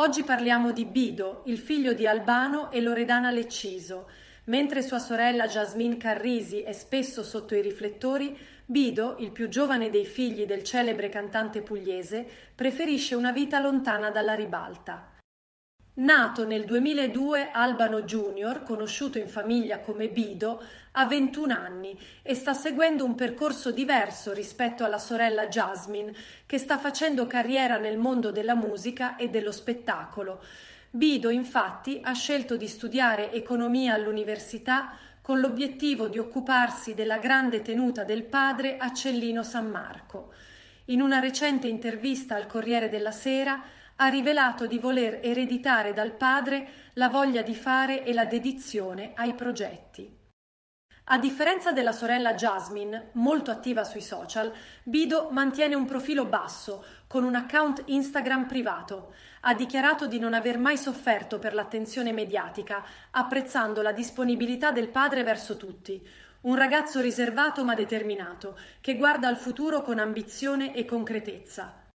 Oggi parliamo di Bido, il figlio di Albano e Loredana Lecciso. Mentre sua sorella Jasmine Carrisi è spesso sotto i riflettori, Bido, il più giovane dei figli del celebre cantante pugliese, preferisce una vita lontana dalla ribalta. Nato nel 2002, Albano Junior, conosciuto in famiglia come Bido, ha 21 anni e sta seguendo un percorso diverso rispetto alla sorella Jasmine, che sta facendo carriera nel mondo della musica e dello spettacolo. Bido, infatti, ha scelto di studiare economia all'università con l'obiettivo di occuparsi della grande tenuta del padre a Cellino San Marco. In una recente intervista al Corriere della Sera, ha rivelato di voler ereditare dal padre la voglia di fare e la dedizione ai progetti. A differenza della sorella Jasmine, molto attiva sui social, Bido mantiene un profilo basso, con un account Instagram privato. Ha dichiarato di non aver mai sofferto per l'attenzione mediatica, apprezzando la disponibilità del padre verso tutti. Un ragazzo riservato ma determinato, che guarda al futuro con ambizione e concretezza.